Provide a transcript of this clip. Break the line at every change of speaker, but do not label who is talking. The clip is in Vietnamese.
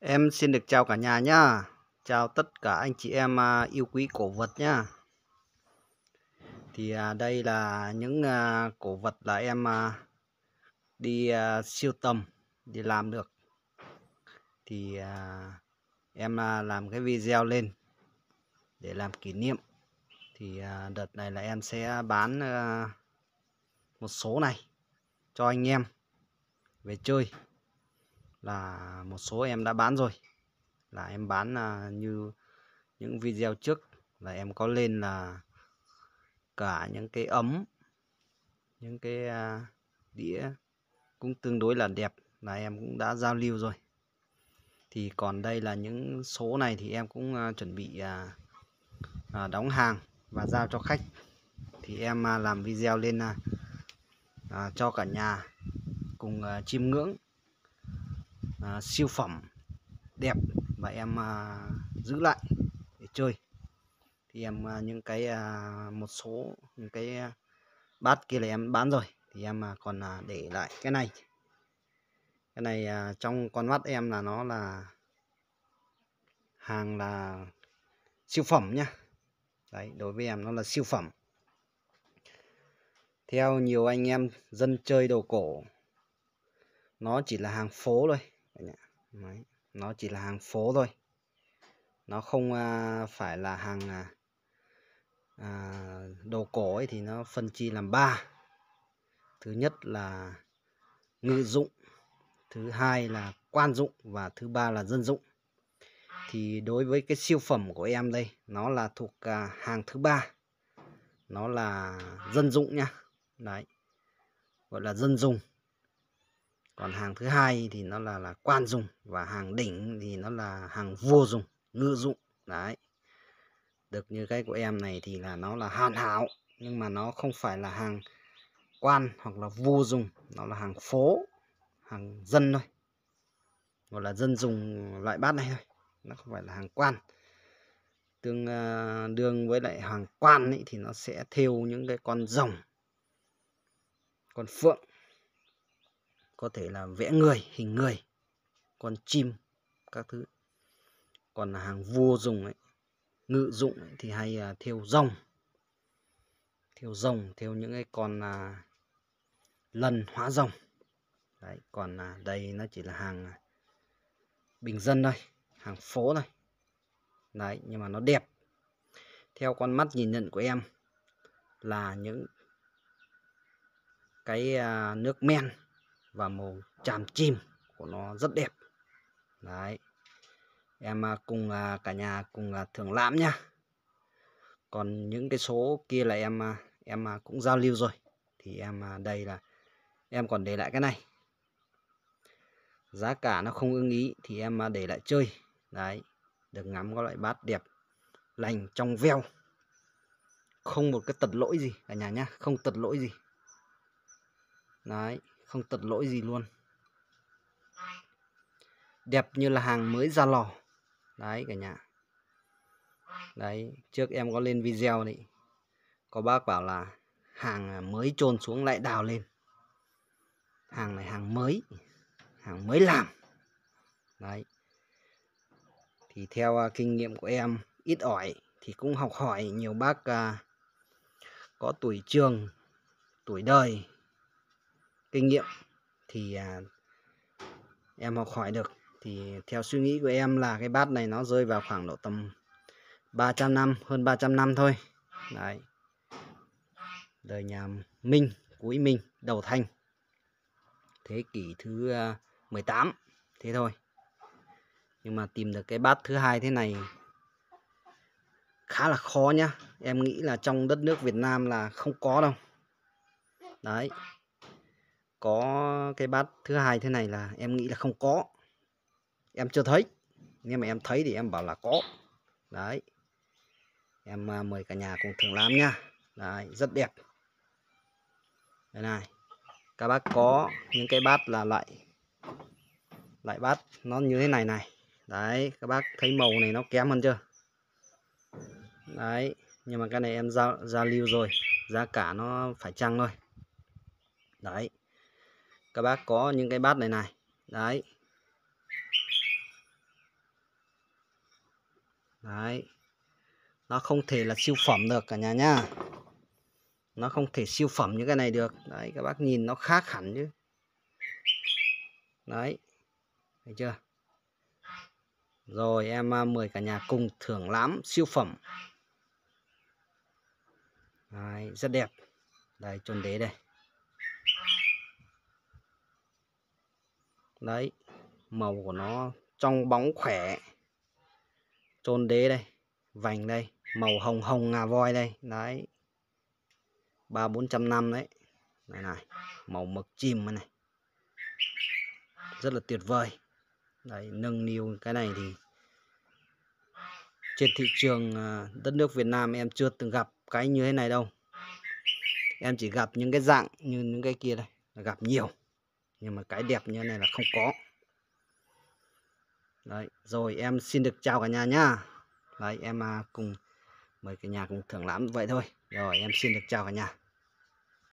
Em xin được chào cả nhà nhá. Chào tất cả anh chị em à, yêu quý cổ vật nhá. Thì à, đây là những à, cổ vật là em đi siêu tầm, đi làm được. Thì em làm cái video lên để làm kỷ niệm. Thì đợt này là em sẽ bán một số này cho anh em về chơi là một số em đã bán rồi là em bán là như những video trước là em có lên là cả những cái ấm những cái à, đĩa cũng tương đối là đẹp là em cũng đã giao lưu rồi thì còn đây là những số này thì em cũng à, chuẩn bị à, đóng hàng và giao cho khách thì em làm video lên cho cả nhà cùng chiêm ngưỡng à, siêu phẩm đẹp và em à, giữ lại để chơi thì em à, những cái à, một số những cái à, bát kia là em bán rồi thì em à, còn à, để lại cái này cái này à, trong con mắt em là nó là hàng là siêu phẩm nhá đấy đối với em nó là siêu phẩm theo nhiều anh em dân chơi đồ cổ nó chỉ là hàng phố thôi Đấy. nó chỉ là hàng phố thôi nó không à, phải là hàng à, à, đồ cổ ấy thì nó phân chia làm ba thứ nhất là ngự dụng thứ hai là quan dụng và thứ ba là dân dụng thì đối với cái siêu phẩm của em đây nó là thuộc à, hàng thứ ba nó là dân dụng nha đấy gọi là dân dùng còn hàng thứ hai thì nó là là quan dùng và hàng đỉnh thì nó là hàng vua dùng ngự dụng đấy được như cái của em này thì là nó là hoàn hảo nhưng mà nó không phải là hàng quan hoặc là vua dùng nó là hàng phố hàng dân thôi gọi là dân dùng loại bát này thôi nó không phải là hàng quan tương ờ, đương với lại hàng quan ấy thì nó sẽ thêu những cái con rồng con phượng có thể là vẽ người hình người con chim các thứ còn là hàng vua dùng ấy ngự dụng ấy, thì hay uh, à, thêu rồng thêu rồng thêu những cái con uh, à, lần hóa rồng đấy còn uh, đây nó chỉ là hàng uh, bình dân thôi hàng phố thôi đấy nhưng mà nó đẹp theo con mắt nhìn nhận của em là những cái uh, nước men và màu chàm chim của nó rất đẹp đấy em à, cùng à, cả nhà cùng à, thưởng lãm nha còn những cái số kia là em em cũng giao lưu rồi thì em đây là em còn để lại cái này giá cả nó không ưng ý thì em để lại chơi đấy được ngắm các loại bát đẹp lành trong veo không một cái tật lỗi gì cả nhà nhá không tật lỗi gì đấy không tật lỗi gì luôn đẹp như là hàng mới ra lò đấy cả nhà đấy trước em có lên video đấy có bác bảo là hàng mới trôn xuống lại đào lên hàng này hàng mới hàng mới làm đấy thì theo à, kinh nghiệm của em ít ỏi thì cũng học hỏi nhiều bác à, có tuổi trường tuổi đời kinh nghiệm thì à, em học hỏi được thì theo suy nghĩ của em là cái bát này nó rơi vào khoảng độ tầm 300 năm hơn 300 năm thôi đấy đời nhà Minh cuối Minh đầu Thanh thế kỷ thứ 18 à, thế thôi nhưng mà tìm được cái bát thứ hai thế này khá là khó nhá em nghĩ là trong đất nước Việt Nam là không có đâu đấy có cái bát thứ hai thế này là em nghĩ là không có em chưa thấy nhưng mà em thấy thì em bảo là có đấy em à, mời cả nhà cùng thưởng lãm nha đấy rất đẹp đây này các bác có những cái bát là loại loại bát nó như thế này này đấy các bác thấy màu này nó kém hơn chưa đấy nhưng mà cái này em giao giao lưu rồi giá cả nó phải chăng thôi đấy các bác có những cái bát này này đấy đấy nó không thể là siêu phẩm được cả nhà nha nó không thể siêu phẩm những cái này được đấy các bác nhìn nó khác hẳn chứ đấy thấy chưa rồi em à, mời cả nhà cùng thưởng lãm siêu phẩm đấy, rất đẹp đây chuẩn đế đây đấy màu của nó trong bóng khỏe trôn đế đây vành đây màu hồng hồng ngà voi đây đấy ba bốn trăm năm đấy này này màu mực chim này rất là tuyệt vời đấy nâng niu cái này thì trên thị trường à, đất nước Việt Nam em chưa từng gặp cái như thế này đâu em chỉ gặp những cái dạng như những cái kia đây gặp nhiều nhưng mà cái đẹp như này là không có đấy rồi em xin được chào cả nhà nhá đấy em à, cùng mời cả nhà cùng thưởng lãm vậy thôi rồi em xin được chào cả nhà